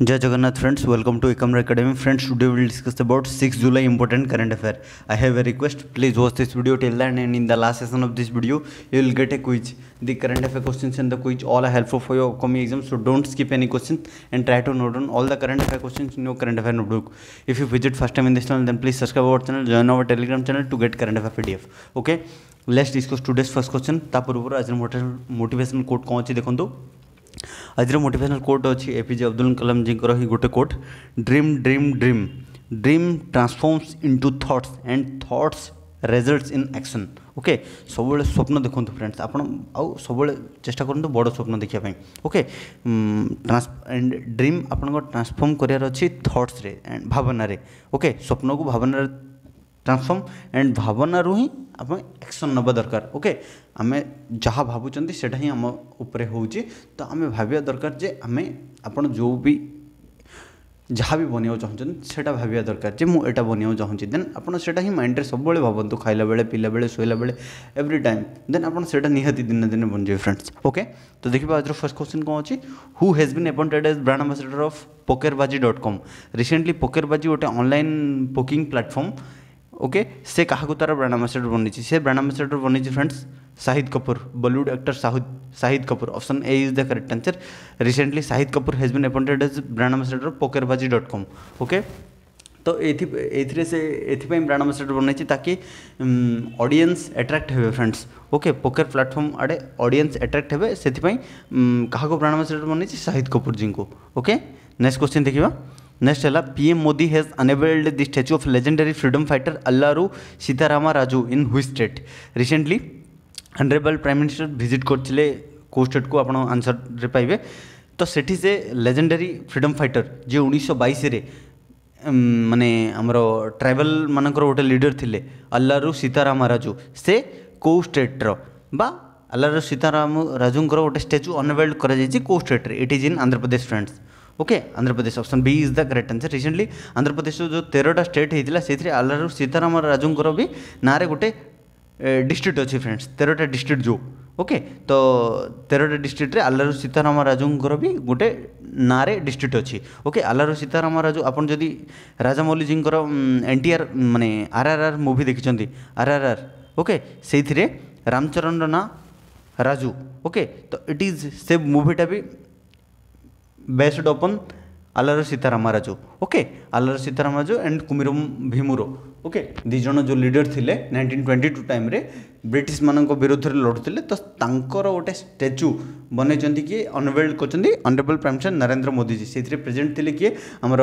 जय Jagannath friends welcome to Ekamra academy friends today will discuss about six July important current affair I have a request please watch this video till then end in the last session of this video you will get a quiz the current affair question in the quiz all are helpful for your coming exam so don't skip any question and try to note on all the current affair question in your current affair notebook if you visit first time in this channel then please subscribe our channel join our Telegram channel to get current affair P okay let's discuss today's first question ता पूर्व आज motivation code कौन अच्छी देखो ଆଜିର motivational quote ଅଛି A P J Abdul Kalam ହିଁ ଗୋଟେ quote dream dream dream dream transforms into thoughts and thoughts results in action okay ସବୁବେଳେ ସ୍ୱପ୍ନ ଦେଖନ୍ତୁ ଫ୍ରେଣ୍ଡସ୍ ଆପଣ ଆଉ ସବୁବେଳେ ଚେଷ୍ଟା କରନ୍ତୁ ବଡ଼ ସ୍ୱପ୍ନ ଦେଖିବା ପାଇଁ ଓକେ ଆଣ୍ଡ ଡ୍ରିମ୍ ଆପଣଙ୍କ ଟ୍ରାନ୍ସଫର୍ମ କରିବାର ଅଛି ଥଟ୍ସରେ ଆଣ୍ଡ ଭାବନାରେ ଓକେ ସ୍ୱପ୍ନକୁ ଭାବନାରେ ট্রান্সফর্ম ଆଣ୍ଡ ଭାବନାରୁ ହିଁ ଆମେ ଆକ୍ସନ୍ ନେବା ଦରକାର ଓକେ ଆମେ ଯାହା ଭାବୁଛନ୍ତି ସେଇଟା ହିଁ ଆମ ଉପରେ ହେଉଛି ତ ଆମେ ଭାବିବା ଦରକାର ଯେ ଆମେ ଆପଣ ଯେଉଁ ବି ଯାହା ବି ବନେଇବାକୁ ଚାହୁଁଛନ୍ତି ସେଇଟା ଭାବିବା ଦରକାର ଯେ ମୁଁ ଏଇଟା ବନେଇବାକୁ ଚାହୁଁଛି ଦେନ୍ ଆପଣ ସେଇଟା ହିଁ ମାଇଣ୍ଡରେ ସବୁବେଳେ ଭାବନ୍ତୁ ଖାଇଲା ବେଳେ ପିଇଲା ବେଳେ ଶୋଇଲା ବେଳେ ଏଭ୍ରି ଟାଇମ୍ ଦେନ୍ ଆପଣ ସେଇଟା ନିହାତି ଦିନେ ଦିନେ ବନିଯିବେ ଫ୍ରେଣ୍ଡସ୍ ଓକେ ତ ଦେଖିବା ଆଜିର ଫାର୍ଷ୍ଟ କ୍ୱେଶ୍ଚିନ୍ କ'ଣ ଅଛି who has been appointed as brand ambassador of Pokerbaazi dot com recently Pokerbaazi ଗୋଟେ ଅନଲାଇନ୍ ପୋକିଂ ପ୍ଲାଟଫର୍ମ ओके से କାହାକୁ ତା'ର ବ୍ରାଣ୍ଡ ଆମ୍ବାସେଡ଼ର ବନିଛି ସେ ବ୍ରାଣ୍ଡ ଆମ୍ବାସେଡ଼ର ବନିଛି ଫ୍ରେଣ୍ଡସ୍ ଶାହିଦ କପୁର ବଲିଉଡ଼ ଆକ୍ଟର ସାହୁଦ Shahid Kapoor option A is the correct answer recently Shahid Kapoor has been appointed as brand ambassador Pokerbaazi dot com okay ତ ଏଇଥି ଏଇଥିରେ ସେ ଏଥିପାଇଁ ବ୍ରାଣ୍ଡ ଆମ୍ବାସେଡ଼ର ବନେଇଛି ତାକି ଅଡ଼ିଏନ୍ସ ଆଟ୍ରାକ୍ଟ ହେବେ ଫ୍ରେଣ୍ଡସ୍ ଓକେ ପୋକେର ପ୍ଲାଟଫର୍ମ ଆଡ଼େ ଅଡ଼ିଏନ୍ସ ଆଟ୍ରାକ୍ଟ ହେବେ ସେଥିପାଇଁ କାହାକୁ ବ୍ରାଣ୍ଡ ଆମ୍ବାସେଡ଼ର ବନେଇଛି ଶାହିଦ କପୁରଜୀଙ୍କୁ ଓକେ ନେକ୍ସଟ କ୍ୱେଶ୍ଚିନ୍ ଦେଖିବା नेक्स्ट चला PM Modi has enabled the statue of legendary freedom fighter Alluri Sitarama in हुई state recently honourable prime minister visit करते को स्टेट को आप आंसर पाइबे तो सेठी से लेजेंडरी फ्रीडम फाइटर जी उन्नीस बैश माने आमर ट्राइबल मानक गोटे लिडर थे अल्लारू सीताराम राजू से कौ स्टेट्र बा अल्लारू सीताराम राजूर गोटे स्टाच्यू अनवेल्ड करो स्टेट्रे it is in Andhra Pradesh friends okay Andhra Pradesh option B is the correct answer recently Andhra Pradesh जो तेरटा स्टेट होता है आल्लारू सीताराम राजूर भी ना गोटे डिस्ट्रिक्ट अच्छे फ्रेंड्स तेरटा डिस्ट्रिक्ट जो ओके तो तेरहटा डिस्ट्रिक्ट आल्लारू सीताराम राजूर भी गोटे ना डिस्ट्रिक्ट अच्छी ओके आल्लारू सीताराम राजू आप जदि राजामौलीजी एन टी आर मानने आर आर आर मुवी देखी आर आर आर ओके से रामचरण ना राजू ओके तो इट इज से मुवीटा भी based upon Alluri Sitaramaraju okay Alluri Sitaramaraju and Komaram Bheem okay ଦୁଇ ଜଣ ଯେଉଁ ଲିଡର୍ ଥିଲେ ନାଇଣ୍ଟିନ୍ ଟ୍ୱେଣ୍ଟି ଟୁ ଟାଇମ୍ରେ ବ୍ରିଟିଶମାନଙ୍କ ବିରୁଦ୍ଧରେ ଲଢ଼ୁଥିଲେ ତ ତାଙ୍କର ଗୋଟେ ଷ୍ଟାଚ୍ୟୁ ବନେଇଛନ୍ତି କିଏ ଅନଭେଲ୍ଡ କରିଛନ୍ତି ଅନରେବଲ୍ ପ୍ରାଇମ୍ ମିନିଷ୍ଟର ନରେନ୍ଦ୍ର ମୋଦିଜୀ ସେଥିରେ ପ୍ରେଜେଣ୍ଟ ଥିଲେ କିଏ ଆମର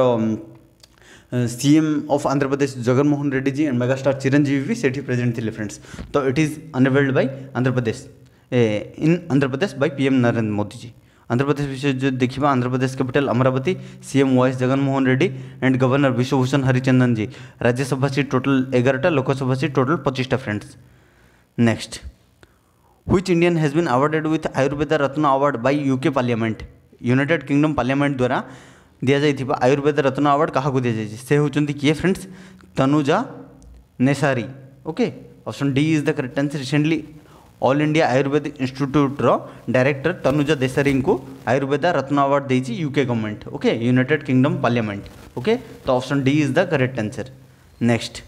CM of Andhra Pradesh Jagan Mohan Reddy ji and mega star Chiranjeevi भी सेठी प्रेजेंट थे फ्रेंड्स तो it is unveiled by Andhra Pradesh ए, in Andhra Pradesh by PM Narendra Modi ji Andhra Pradesh विषय देखा आंध्र प्रदेश कैपिटल अमरावती सीएम वाइस Jaganmohan Reddy and governor Biswabhusan Harichandan ji Rajya Sabha seat total एगारटा लोकसभा सीट टोटल पचीसटा फ्रेंड्स नेक्स्ट हुई Indian has been awarded with Ayurveda Ratna award by UK parliament United Kingdom parliament द्वारा दिया आयुर्वेद रत्न अवार्ड क्या दि से होती किए friends Tanuja Nesari okay option D is the correct answer recently all India Ayurveda institute director Tanuja Desari Ayurveda Ratna award देती UK government okay United Kingdom parliament okay तो option D is the correct answer next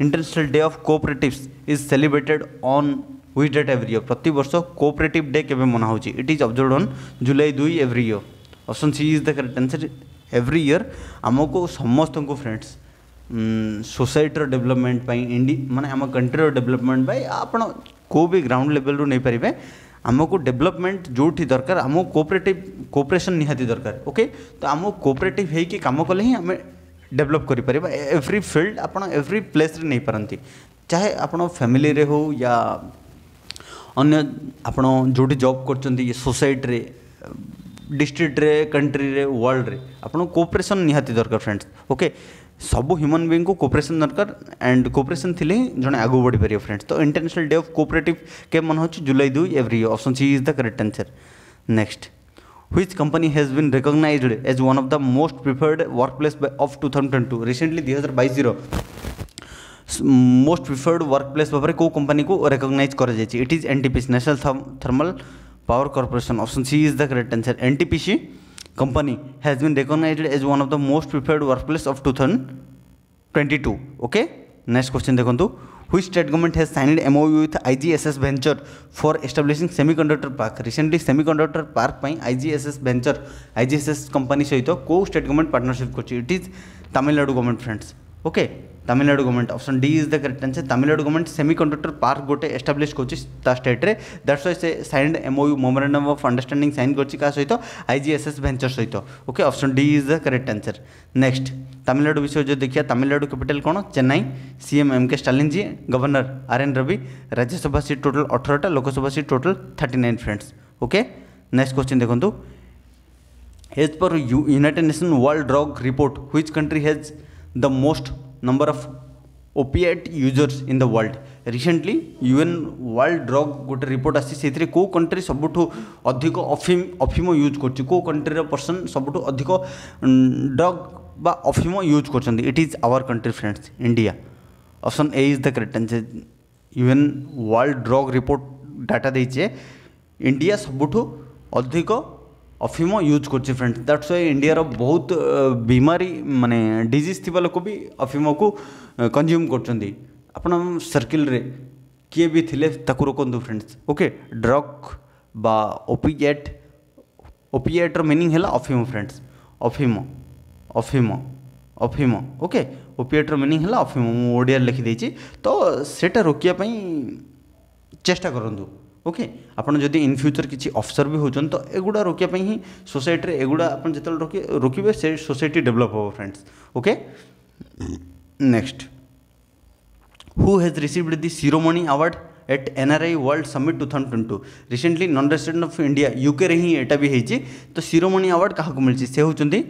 international day of cooperatives is celebrated on which date every year प्रति वर्ष cooperative day के मना it is observe on July दुई every year option C is the correct answer every year आम को समस्त को friends सोसाइटर development पाई इंडी माने आम कंट्री डेवलपमेंट पाई आप कौ भी ग्राउंड लेवल रू नहीं पारे आमको डेवलपमेंट जो दरकार आम कोअपरेट कोपरेसन निहाती दरकार ओके तो आम कोअपरेट कम कले ही आम डेवलप कर एव्री फिल्ड आप एव्री प्लेस नहीं पारती चाहे आप फैमिली हो या अन्य जो जॉब कर सोसाइटी डिस्ट्रिक्ट रे कंट्री रे वर्ल्ड रे आपको कोपरेसन निहाती दरकार फ्रेंड्स ओके सब ह्यूमन बीइंग को कोपरेसन दरकार एंड कोपरेसन थी जन आगे बढ़ी पारे फ्रेंड्स तो इंटरनेशनल डे ऑफ कोऑपरेटिव के मन हो जुलाई दुई every option C is the correct answer next which company has been recognize as one of the most preferred work place of two thousand twenty two recently दुई हजार most preferred work place भाव में कौ company को recognize कर it is NTPC National Thermal Thermal Power Corporation. Option C is the correct answer. NTPC company has been recognized as one of the most preferred workplace of 2022. Okay. Next question. देखो which state government has signed MOU with IGSS Venture for establishing semiconductor park recently semiconductor park ପାଇଁ IGSS Venture IGSS company सहित କୋଉ state government partnership करछि it is Tamil Nadu government friends okay Tamil Nadu government option D is the correct answer Tamil Nadu government semiconductor park ಗೋಟೆ establish କରୁଛି ତା ଷ୍ଟେଟ୍ରେ that's why ସେ signed M O U memorandum of understanding sign କରିଛି କାହା ସହିତ I G S S venture ସହିତ okay option D is the correct answer next Tamil Nadu ବିଷୟ ଯଦି ଦେଖିବା ତାମିଲନାଡ଼ୁ କ୍ୟାପିଟାଲ କ'ଣ Chennai CM M K Stalin ji governor R N Ravi Rajya Sabha seat total ଅଠରଟା Lok Sabha seat total thirty nine friends okay next question ଦେଖନ୍ତୁ as per United Nation world drug report which country has the most number of opiate users in the world recently UN World drug गोटे report आई से country सब अधिक अफिम अफिम use कर country person सब अधिक ड्रग बा अफिम यूज कर it is our country friends India option A is the correct and UN world drug report data देचे इंडिया सबुठ अधिक ଅଫିମ ୟୁଜ୍ କରୁଛି ଫ୍ରେଣ୍ଡ ଦ୍ୟାଟ୍ସ ୱାଇ ଇଣ୍ଡିଆର ବହୁତ ବିମାରୀ ମାନେ ଡିଜିଜ୍ ଥିବା ଲୋକ ବି ଅଫିମକୁ କନଜ୍ୟୁମ୍ କରୁଛନ୍ତି ଆପଣ ସର୍କିଲ୍ରେ କିଏ ବି ଥିଲେ ତାକୁ ରୋକନ୍ତୁ ଫ୍ରେଣ୍ଡସ୍ ଓକେ ଡ୍ରଗ୍ ବା ଓପିଏଟ୍ ଓପିଏଟ୍ର ମିନିଂ ହେଲା ଅଫିମ ଫ୍ରେଣ୍ଡସ୍ ଅଫିମ ଅଫିମ ଅଫିମ ଓକେ ଓପିଏଟ୍ର ମିନିଂ ହେଲା ଅଫିମ ମୁଁ ଓଡ଼ିଆରେ ଲେଖିଦେଇଛି ତ ସେଇଟା ରୋକିବା ପାଇଁ ଚେଷ୍ଟା କରନ୍ତୁ ओके ଆପଣ ଯଦି इन फ्यूचर किसी अफसर भी ହେଉଛନ୍ତି तो एगुड़ा ରୋକିବା ही ହିଁ एगुड़ा आप ଆପଣ रोक ରୋକି से ସେ society develop friends okay next who has received the the Shiromani at NRI world summit two thousand twenty two recently non resident of India UK रे ही एटा भी होती तो शिरोमणि आवार्ड क्या मिली से होती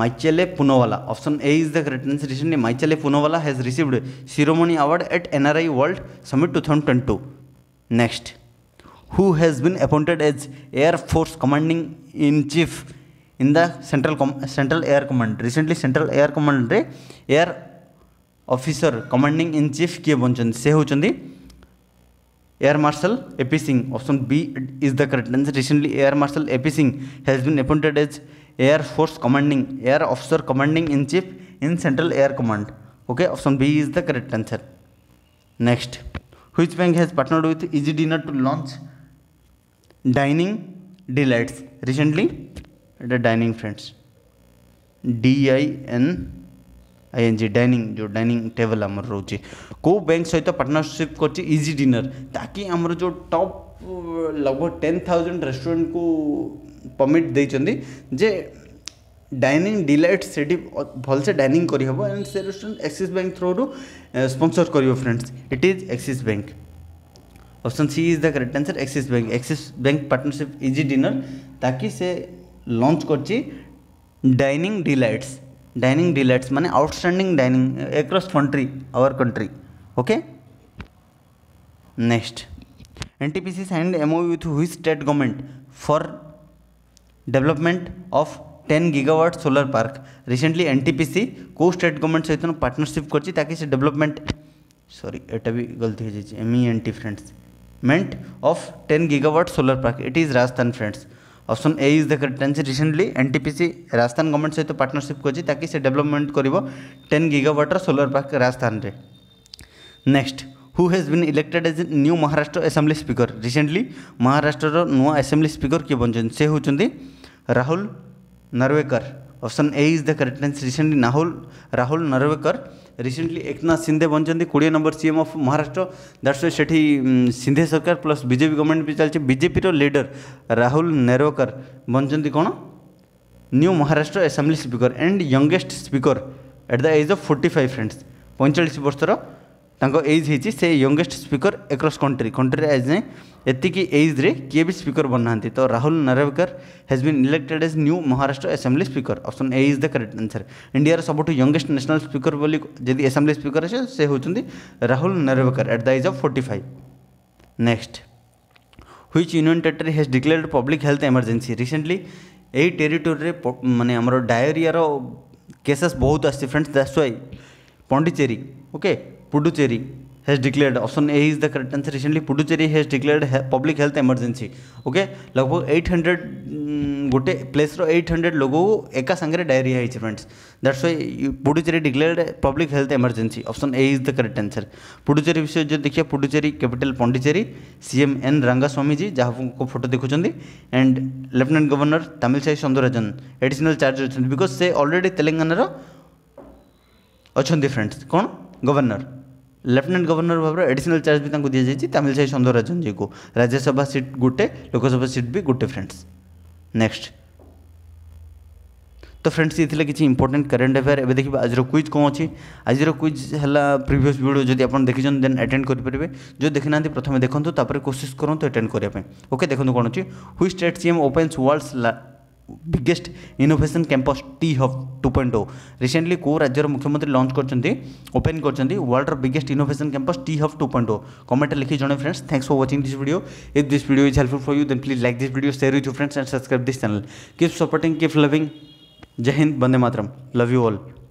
Michelle Poonawalla option A is the correct answer recently Michelle Poonawalla has received Shiromani award at NRI world summit two thousand twenty two next who has been appointed as air force commanding in chief in the central central air command recently central air command रे air officer commanding in chief किए बनते से होती air marshal A P Singh option B is the correct answer recently air marshal A P Singh has been appointed as air force commanding air officer commanding in chief in central air command okay option B is the correct answer next which bank has partnered with Easy Dinner to launch dining delights recently the dining friends D I N G N जो dining table dining table ଆମର ରହୁଛି କେଉଁ bank ସହିତ partnership କରିଛି easy dinner ତାକି ଆମର लगभग ten thousand restaurant को परमिट दे जे डाइनिंग डिलइट से भलसे डाइनिंग करहब एंड से restaurant Axis Bank through sponsor कर friends it is Axis Bank option C is the correct answer Axis Bank Axis Bank partnership इजी डिनर ताकि से लंच कर डाइनिंग डिलइट्स डाइनिंग डिलइट्स मैंने outstanding dining across country our country okay next N T P C signed M O with हुई state government for development of ten gigawatt solar park recently NTPC को state government सहित partnership कर ताकि development sorry एटा भी गलती हो जाए M E N T friends मेन्ट of ten gigawatt solar park it is Rajasthan friends option A is the correct answer recently NTPC Rajasthan government सहित पार्टनरशिप कर ताकि डेवलपमेंट कर टेन गीगावाटर सोलर पार्क राजस्थान रे next who has been elected as new Maharashtra assembly speaker recently Maharashtra नुआ assembly speaker किए बन से होती Rahul Narwekar option A is the correct answer recently Rahul Rahul Narwekar recently Eknath Shinde বনিছেন কোড়িয়ে number CM of Maharashtra that's why সেটি সিন্ধে সরকার প্লস বিজেপি গভর্নমেন্ট বি চালছে বিজেপির লিডর রাহুল নেরওয়েকর বনিছেন কোণ new Maharashtra assembly speaker and youngest speaker at the age of forty five friends পঁয়চাশ বর্ষর एज हो youngest speaker across country country as जाए एति एज्रे किए भी स्पीकर बनना तो Rahul Narwekar has been elected as new Maharashtra assembly speaker option A is the correct answer India सब यंगेस्ट नेशनल स्पीकर बोली जी एसेंब्ली स्पीकर अच्छे से होती Rahul Narwekar at the age of forty five next which union territory has declared public health emergency recently यही territory मानने diarrhoea cases बहुत आस friends that's why Pondicherry okay Puducherry has declared option A is the correct answer recently Puducherry has declared public health emergency okay लगभग 800 mm, गोटे place रो hundred लोगो एका संगरे diarrhoea होइछ friends that's why Puducherry declared public health emergency option A is the correct answer Puducherry विषय जो देखिए Puducherry capital Pondicherry CM N Rangaswamy ji जहाँ फोटो देखुंट and lieutenant governor Tamilisai Soundararajan additional charge अच्छा बिकज से अलरेडी तेलंगाना अच्छा फ्रेंड्स कौन गवर्नर ଲେଫ୍ଟନାଣ୍ଟ ଗଭର୍ଣ୍ଣର ଭାବରେ ଆଡ଼ିସନାଲ୍ ଚାର୍ଜ ବି ତାଙ୍କୁ ଦିଆଯାଇଛି ତାମିଲସାଇ ସୌନ୍ଦରରାଜନଜୀକୁ ରାଜ୍ୟସଭା ସିଟ୍ ଗୋଟେ ଲୋକସଭା ସିଟ୍ ବି ଗୋଟେ ଫ୍ରେଣ୍ଡସ୍ ନେକ୍ସଟ तो फ्रेंड्स ये थी किसी इंपोर्टाट करेन्ट अफेयर एवं देखिए आज क्विज कौन अच्छी आज क्विज है प्रिभस भिड जब आप देखी देन आटेड करेंगे जो देखी ना प्रथम देखो कोशिश करूँ तो आटेड करने ओके देखो कौन अच्छी हुई state CM opens world's biggest innovation campus T hub two point O recently को राज्य मुख्यमंत्री लंच करते ओपेन करते world biggest innovation campus T hub two point O comment लिखे जन friends thanks for watching this video if this video is helpful for you then please like this video share you friends and subscribe this channel keep supporting keep loving जय हिंद बंदे मातरम love you all